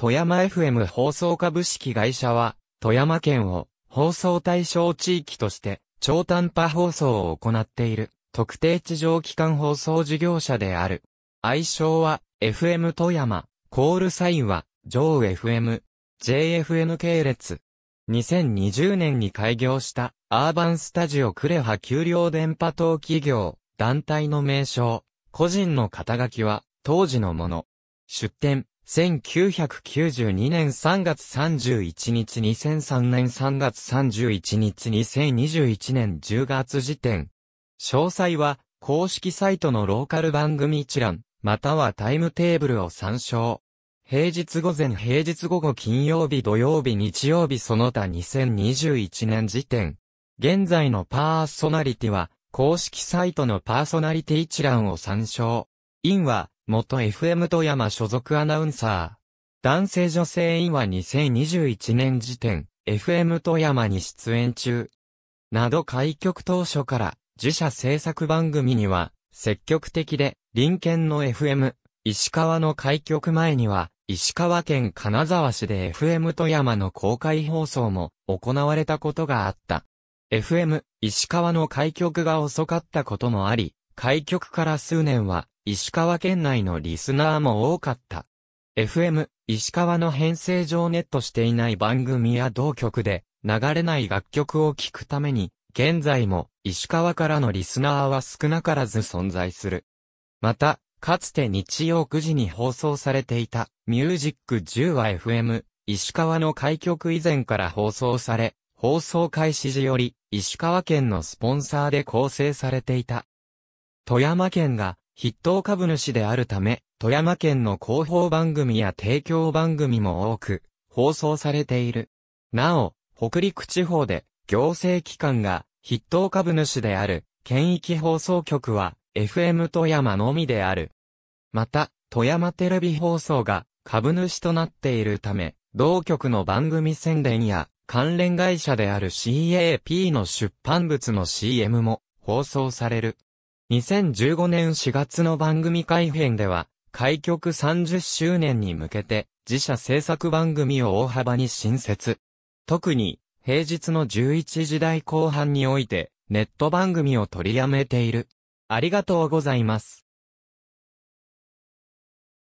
富山 FM 放送株式会社は、富山県を放送対象地域として、超短波放送を行っている、特定地上機関放送事業者である。愛称は、FM 富山、コールサインは、上 FM、JFN 系列。2020年に開業した、アーバンスタジオクレハ給料電波等企業、団体の名称、個人の肩書きは、当時のもの。出店、1992年3月31日2003年3月31日2021年10月時点。詳細は公式サイトのローカル番組一覧、またはタイムテーブルを参照。平日午前平日午後金曜日土曜日日曜日その他2021年時点。現在のパーソナリティは公式サイトのパーソナリティ一覧を参照。インは元 FM 富山所属アナウンサー。男性女性員は2021年時点、FM 富山に出演中。など開局当初から、自社制作番組には、積極的で、臨県の FM、石川の開局前には、石川県金沢市で FM 富山の公開放送も行われたことがあった。FM、石川の開局が遅かったこともあり、開局から数年は石川県内のリスナーも多かった。FM、石川の編成上ネットしていない番組や同局で流れない楽曲を聴くために、現在も石川からのリスナーは少なからず存在する。また、かつて日曜9時に放送されていたミュージック10は FM、石川の開局以前から放送され、放送開始時より石川県のスポンサーで構成されていた。富山県が筆頭株主であるため、富山県の広報番組や提供番組も多く放送されている。なお、北陸地方で行政機関が筆頭株主である県域放送局は FM 富山のみである。また、富山テレビ放送が株主となっているため、同局の番組宣伝や関連会社である CAP の出版物の CM も放送される。2015年4月の番組改編では、開局30周年に向けて、自社制作番組を大幅に新設。特に、平日の11時台後半において、ネット番組を取りやめている。ありがとうございます。